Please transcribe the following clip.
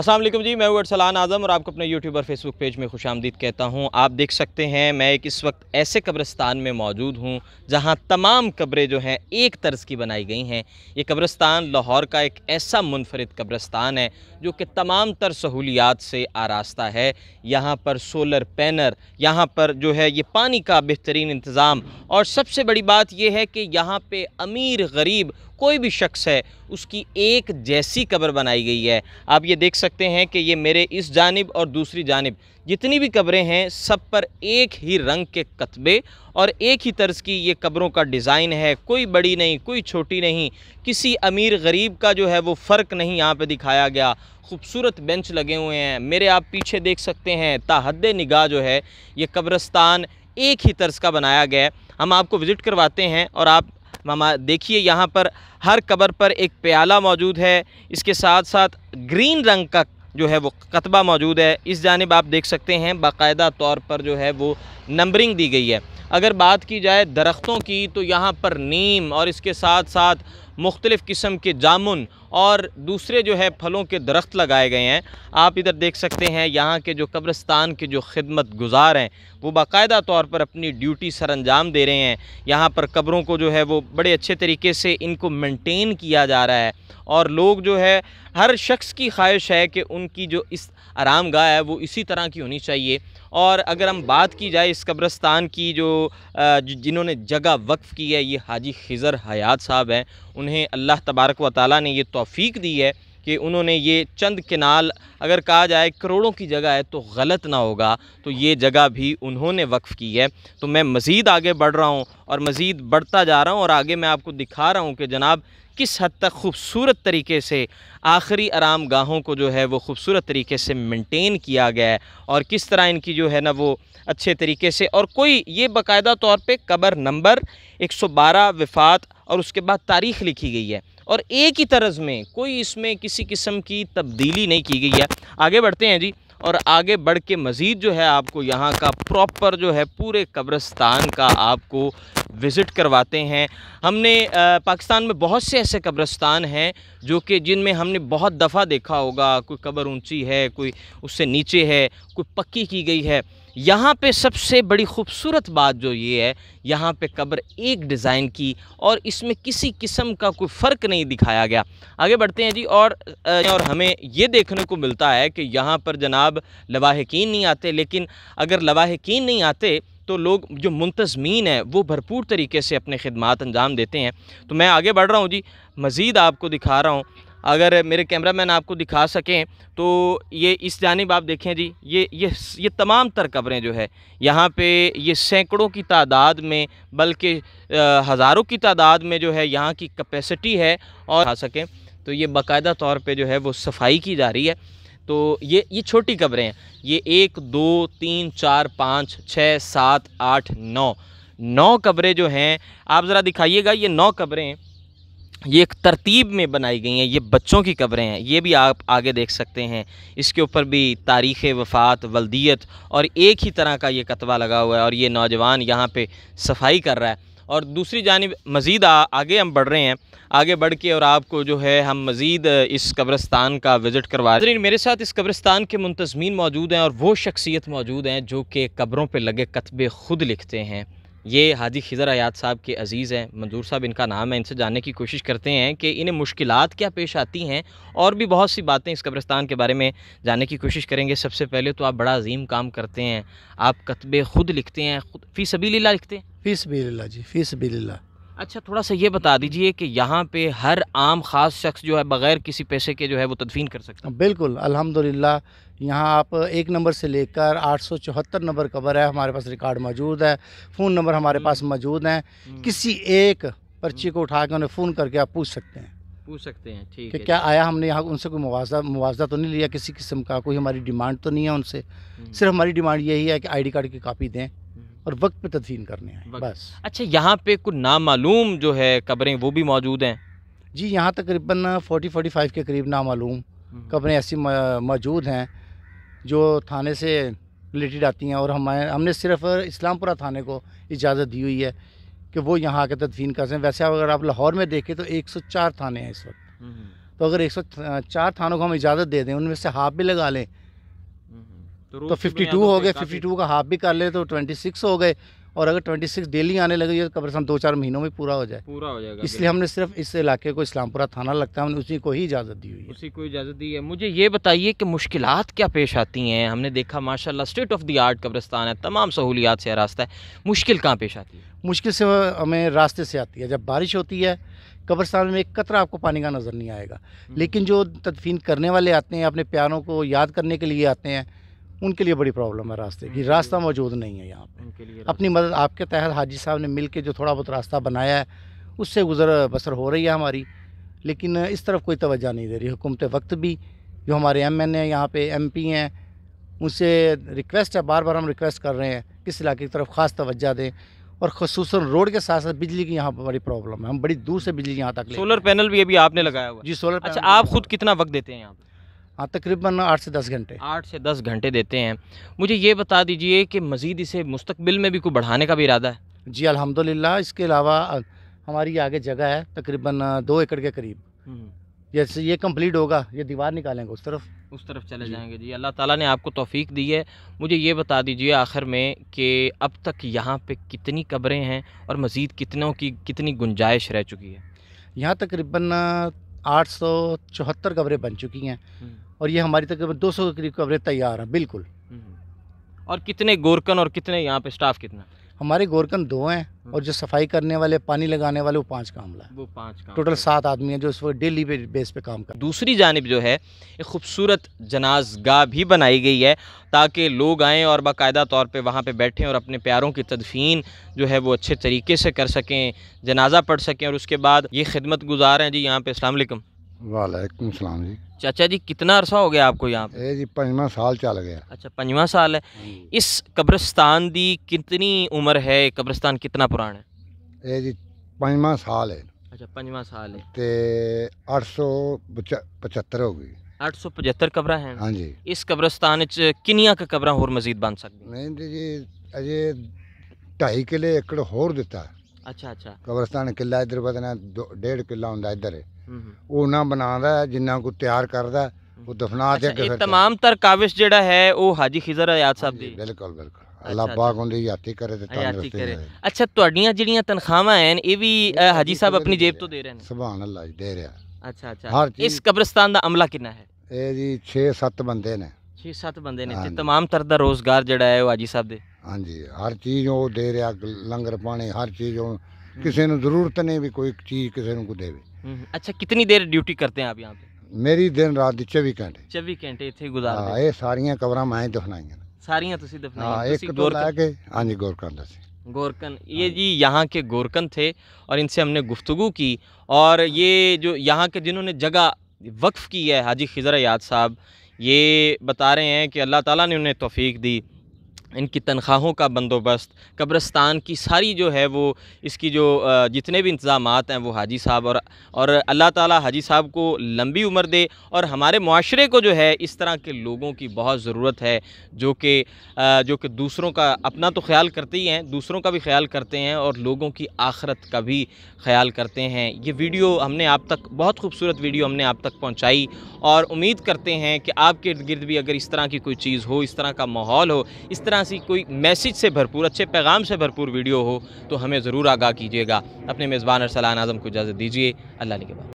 असल जी मैं वर्ड सलान आज़म और आपको अपने यूट्यूब और फेसबुक पेज में खुश आमदीद कहता हूँ आप देख सकते हैं मैं एक इस वक्त ऐसे कब्रस्तान में मौजूद हूँ जहाँ तमाम कब्रें जो हैं एक तर्ज की बनाई गई हैं ये कब्रस्तान लाहौर का एक ऐसा मुनफरद कब्रस्तान है जो कि तमाम तर सहूलियात से आरास्ता है यहाँ पर सोलर पैनर यहाँ पर जो है ये पानी का बेहतरीन इंतज़ाम और सबसे बड़ी बात यह है कि यहाँ पर अमीर गरीब कोई भी शख्स है उसकी एक जैसी कब्र बनाई गई है आप ये देख सकते हैं कि ये मेरे इस जानब और दूसरी जानब जितनी भी कब्रें हैं सब पर एक ही रंग के कतबे और एक ही तर्ज़ की ये कब्रों का डिज़ाइन है कोई बड़ी नहीं कोई छोटी नहीं किसी अमीर गरीब का जो है वो फ़र्क नहीं यहाँ पे दिखाया गया खूबसूरत बेंच लगे हुए हैं मेरे आप पीछे देख सकते हैं ताहद निगाह जो है ये कब्रस्तान एक ही तर्ज़ का बनाया गया है हम आपको विज़िट करवाते हैं और आप मामा देखिए यहाँ पर हर कबर पर एक प्याला मौजूद है इसके साथ साथ ग्रीन रंग का जो है वो कतबा मौजूद है इस जानब आप देख सकते हैं बाकायदा तौर पर जो है वो नंबरिंग दी गई है अगर बात की जाए दरख्तों की तो यहाँ पर नीम और इसके साथ साथ मुख्तलिफ़ किस्म के जामुन और दूसरे जो है फलों के दरख्त लगाए गए हैं आप इधर देख सकते हैं यहाँ के जो कब्रस्तान के जो खिदमत गुजार हैं वो बाकायदा तौर पर अपनी ड्यूटी सर अंजाम दे रहे हैं यहाँ पर कब्रों को जो है वो बड़े अच्छे तरीके से इनको मेनटेन किया जा रहा है और लोग जो है हर शख्स की ख्वाहिश है कि उनकी जो इस आराम गाह है वो इसी तरह की होनी चाहिए और अगर हम बात की जाए इस कब्रस्तान की जो जिन्होंने जगह वक्फ़ की है ये हाजी खिज़र हयात साहब हैं उन्हें अल्लाह तबारक व ताली ने ये तोफ़ी दी है कि उन्होंने ये चंद किनाल अगर कहा जाए करोड़ों की जगह है तो गलत ना होगा तो ये जगह भी उन्होंने वक्फ़ की है तो मैं मज़ीद आगे बढ़ रहा हूँ और मज़ीद बढ़ता जा रहा हूँ और आगे मैं आपको दिखा रहा हूँ कि जनाब किस हद तक खूबसूरत तरीके से आखिरी आराम गाहों को जो है वो खूबसूरत तरीके से मेंटेन किया गया है और किस तरह इनकी जो है ना वो अच्छे तरीके से और कोई ये बाकायदा तौर पे कबर नंबर 112 वफ़ात और उसके बाद तारीख़ लिखी गई है और एक ही तर्ज में कोई इसमें किसी किस्म की तब्दीली नहीं की गई है आगे बढ़ते हैं जी और आगे बढ़ के मज़ीद जो है आपको यहाँ का प्रॉपर जो है पूरे कब्रस्तान का आपको विज़िट करवाते हैं हमने पाकिस्तान में बहुत से ऐसे कब्रस्तान हैं जो कि जिनमें हमने बहुत दफ़ा देखा होगा कोई कब्र ऊंची है कोई उससे नीचे है कोई पक्की की गई है यहाँ पे सबसे बड़ी खूबसूरत बात जो ये है यहाँ पे कब्र एक डिज़ाइन की और इसमें किसी किस्म का कोई फ़र्क नहीं दिखाया गया आगे बढ़ते हैं जी और और हमें ये देखने को मिलता है कि यहाँ पर जनाब लवाहकिन नहीं आते लेकिन अगर लवाहकिन नहीं आते तो लोग जो मुंतजमीन है वो भरपूर तरीके से अपने खदमात अंजाम देते हैं तो मैं आगे बढ़ रहा हूँ जी मज़ीद आपको दिखा रहा हूँ अगर मेरे कैमरा मैन आपको दिखा सकें तो ये इस जानब आप देखें जी ये ये ये तमाम तर कबरें जो है यहाँ पे ये सैकड़ों की तादाद में बल्कि हज़ारों की तादाद में जो है यहाँ की कैपेसिटी है और आ सकें तो ये बाकायदा तौर पे जो है वो सफाई की जा रही है तो ये ये छोटी कबरें हैं ये एक दो तीन चार पाँच छः सात आठ नौ नौ कबरें जो हैं आप ज़रा दिखाइएगा ये नौ हैं ये एक तरतीब में बनाई गई हैं ये बच्चों की कब्रें हैं ये भी आप आगे देख सकते हैं इसके ऊपर भी तारीख़ वफ़ात वल्दियत और एक ही तरह का ये कतवा लगा हुआ है और ये नौजवान यहाँ पे सफाई कर रहा है और दूसरी जानब मज़ीद आगे हम बढ़ रहे हैं आगे बढ़ के और आपको जो है हम मज़ीद इस कब्रस्तान का विज़िट करवा रहे मेरे साथ इस कब्रस्तान के मुंतजमीन मौजूद हैं और वो शख्सियत मौजूद हैं जो कि कब्रों पर लगे कतबे ख़ुद लिखते हैं ये हादी खिजर हयात साहब के अज़ीज़ हैं मंजूर साहब इनका नाम है इनसे जानने की कोशिश करते हैं कि इन्हें मुश्किल क्या पेश आती हैं और भी बहुत सी बातें इस कब्रस्तान के बारे में जानने की कोशिश करेंगे सबसे पहले तो आप बड़ा अजीम काम करते हैं आप कतबे खुद लिखते हैं खुद फ़ी सबी लिखते हैं फ़ी सबी जी फ़ी सबी अच्छा थोड़ा सा ये बता दीजिए कि यहाँ पे हर आम ख़ास शख्स जो है बग़ैर किसी पैसे के जो है वो तदफीन कर सकता है बिल्कुल अल्हम्दुलिल्लाह यहाँ आप एक नंबर से लेकर आठ सौ चौहत्तर नंबर कबर है हमारे पास रिकॉर्ड मौजूद है फ़ोन नंबर हमारे हम्म। पास मौजूद हैं हम्म। किसी एक पर्ची हम्म। को उठा के उन्हें फ़ोन करके आप पूछ सकते हैं पूछ सकते हैं ठीक है क्या आया हमने यहाँ उनसे कोई मुआवजा मुआवजा तो नहीं लिया किसी किस्म का कोई हमारी डिमांड तो नहीं है उनसे सिर्फ हमारी डिमांड यही है कि आई कार्ड की कापी दें और वक्त पे तदफीन करने आए बस अच्छा यहाँ पे कुछ नामालूम जो है कब्रें वो भी मौजूद हैं जी यहाँ तकरीबन फोर्टी फोर्टी फाइव के करीब नामालूम हम्म। कब्रें ऐसी मौजूद हैं जो थाने से रिलेटेड आती हैं और हमारे हमने सिर्फ इस्लामपुरा थाने को इजाज़त दी हुई है कि वो यहाँ आकर तदफीन कर सकें वैसे अगर आप लाहौर में देखें तो एक थाने हैं इस वक्त हम्म। तो अगर एक थानों को हम इजाज़त दे दें उनमें से हाफ भी लगा लें तो फिफ्टी टू तो तो हो गए फिफ्टी टू का हाफ भी कर ले तो ट्वेंटी सिक्स हो गए और अगर ट्वेंटी सिक्स डेली आने लगे तो कब से दो चार महीनों में पूरा हो जाए पूरा हो जाएगा इसलिए हमने सिर्फ इस इलाके को इस्लामपुरा थाना लगता है हमने उसी को ही इजाज़त दी हुई है उसी को इजाज़त दी है मुझे ये बताइए कि मुश्किल क्या पेश आती हैं हमने देखा माशाला स्टेट ऑफ द आर्ट कब्रस्तान है तमाम सहूलियात से रास्ता है मुश्किल कहाँ पेश आती है मुश्किल से हमें रास्ते से आती है जब बारिश होती है कब्रस्तान में एक कतरा आपको पानी का नज़र नहीं आएगा हम्म। लेकिन जो तदफीन करने वाले आते हैं अपने प्यारों को याद करने के लिए आते हैं उनके लिए बड़ी प्रॉब्लम है रास्ते की रास्ता मौजूद नहीं है यहाँ पे अपनी मदद आपके तहत हाजी साहब ने मिल के जो थोड़ा बहुत रास्ता बनाया है उससे गुजर बसर हो रही है हमारी लेकिन इस तरफ कोई तवज्जो नहीं दे रही हुकूमत वक्त भी जो हमारे एम एन ए यहाँ पर एम पी हैं उनसे रिक्वेस्ट है बार बार हम रिक्वेस्ट कर रहे हैं किस इलाके की तरफ ख़ास तवज्जो दें और खसूस रोड के साथ साथ बिजली की यहाँ पर बड़ी प्रॉब्लम है हम बड़ी दूर से बिजली यहाँ तक सोलर पैनल भी अभी आपने लगाया हुआ जी सोलर अच्छा आप खुद कितना वक्त देते हैं यहाँ पर हाँ तकरीबन आठ से दस घंटे आठ से दस घंटे देते हैं मुझे ये बता दीजिए कि मज़ीद इसे मुस्तबिल में भी कोई बढ़ाने का भी इरादा है जी अल्हम्दुलिल्लाह इसके अलावा हमारी आगे जगह है तकरीबन दो एकड़ के करीब जैसे हम्म। ये कंप्लीट होगा ये दीवार निकालेंगे उस तरफ उस तरफ चले जी। जाएंगे जी अल्लाह ताला ने आपको तोफ़ी दी है मुझे ये बता दीजिए आखिर में कि अब तक यहाँ पे कितनी कब्रें हैं और मज़ीद कितनों की कितनी गुंजाइश रह चुकी है यहाँ तकरीबन आठ सौ चौहत्तर कवरें बन चुकी हैं हम्म। और ये हमारी तकरीबन दो सौ के करीब कवरें तैयार हैं बिल्कुल हम्म। और कितने गोरकन और कितने यहाँ पे स्टाफ कितना हमारे गोरकन दो हैं हम्म। और जो सफाई करने वाले पानी लगाने वाले वो पाँच काम ला है वो पाँच का टोटल सात आदमी हैं जो इस वक्त डेली बेस पे काम कर दूसरी जानब जो है एक खूबसूरत जनाजगा भी बनाई गई है ताकि लोग आएँ और बाकायदा तौर पे वहाँ पे बैठें और अपने प्यारों की तदफीन जो है वो अच्छे तरीके से कर सकें जनाजा पढ़ सकें और उसके बाद ये खिदमत गुजार हैं जी यहाँ पर असल वालेकुम जी चाचा जी कितना अरसा हो गया आपको यहाँ पे जी पंजवा साल चल गया अच्छा पंजवा साल है हाँ इस कब्रस्तान की कितनी उम्र है कब्रस्तान कितना पुराना है जी पंजवा साल है अच्छा पंजवा साल है ते अठ सौ पचहत्तर हो गई अठ सौ पचहत्तर कब्र हैं हाँ जी इस कब्रस्तान किनिया का कब्र होर मजीद बन सकती नहीं जी अजय ढाई किले एकड़ होर दिता अच्छा अच्छा कब्रस्तान किला इधर बदना डेढ़ किला होंगे इधर है ਉਹ ਨਾ ਬਣਾਉਂਦਾ ਜਿੰਨਾ ਕੋ ਤਿਆਰ ਕਰਦਾ ਉਹ ਦਫਨਾ ਦੇ ਕੇ ਇਹ तमाम ਤਮਾਮ ਤਰ ਕਾਵਿਸ਼ ਜਿਹੜਾ ਹੈ ਉਹ ਹਾਜੀ ਖਿਜ਼ਰ ਆਯਾਦ ਸਾਹਿਬ ਦੀ ਬਿਲਕੁਲ ਬਿਲਕੁਲ ਅੱਲਾ ਬਾਗ ਹੁੰਦੀ ਯਾਤੀ ਕਰੇ ਤੇ ਤੰਦਰੁਸਤੀ ਕਰੇ ਅੱਛਾ ਤੁਹਾਡੀਆਂ ਜਿਹੜੀਆਂ ਤਨਖਾਹਾਂ ਹਨ ਇਹ ਵੀ ਹਾਜੀ ਸਾਹਿਬ ਆਪਣੀ ਜੇਬ ਤੋਂ ਦੇ ਰਹੇ ਨੇ ਸੁਭਾਨ ਅੱਲਾ ਜੀ ਦੇ ਰਿਹਾ ਅੱਛਾ ਅੱਛਾ ਇਸ ਕਬਰਿਸਤਾਨ ਦਾ ਅਮਲਾ ਕਿੰਨਾ ਹੈ ਇਹ ਜੀ 6-7 ਬੰਦੇ ਨੇ 6-7 ਬੰਦੇ ਨੇ ਤੇ तमाम ਤਰ ਦਾ ਰੋਜ਼ਗਾਰ ਜਿਹੜਾ ਹੈ ਉਹ ਹਾਜੀ ਸਾਹਿਬ ਦੇ ਹਾਂਜੀ ਹਰ ਚੀਜ਼ ਉਹ ਦੇ ਰਿਹਾ ਲੰਗਰ ਪਾਣੀ ਹਰ ਚੀਜ਼ ਉਹ ਕਿਸੇ ਨੂੰ ਜ਼ਰੂਰਤ ਨਹੀਂ ਵੀ ਕੋਈ ਚੀਜ਼ ਕਿਸੇ ਨੂੰ ਕੋ ਦੇਵੇ हम्म, अच्छा कितनी देर ड्यूटी करते हैं आप यहाँ पे मेरी दिन रात चौबी घंटे चौबी घंटे इतने गुजारे हाँ, सारिया कबर मैं ਇਹ सारियां हाँ, तो गोरकन हाँ ये जी यहाँ के गोरकन थे और इनसे हमने गुफ्तु की और ये जो यहाँ के जिन्होंने जगह वक्फ़ की है हाजी खिजर याद साहब ये बता रहे हैं कि अल्लाह ताला ने उन्हें तोफ़ी दी इनकी तनख्वाहों का बंदोबस्त कब्रस्तान की सारी जो है वो इसकी जो जितने भी इंतज़ाम हैं वो हाजी साहब और और अल्लाह ताला हाजी साहब को लंबी उम्र दे और हमारे माशरे को जो है इस तरह के लोगों की बहुत ज़रूरत है जो कि जो कि दूसरों का अपना तो ख्याल करते ही हैं दूसरों का भी ख्याल करते हैं और लोगों की आखरत का भी ख्याल करते हैं ये वीडियो हमने आप तक बहुत खूबसूरत वीडियो हमने आप तक पहुँचाई और उम्मीद करते हैं कि आपके इर्द गिर्द भी अगर इस तरह की कोई चीज़ हो इस तरह का माहौल हो इस तरह तरह से कोई मैसेज से भरपूर अच्छे पैगाम से भरपूर वीडियो हो तो हमें ज़रूर आगाह कीजिएगा अपने मेज़बान अरसलान आज़म को इजाज़त दीजिए अल्लाह के बाद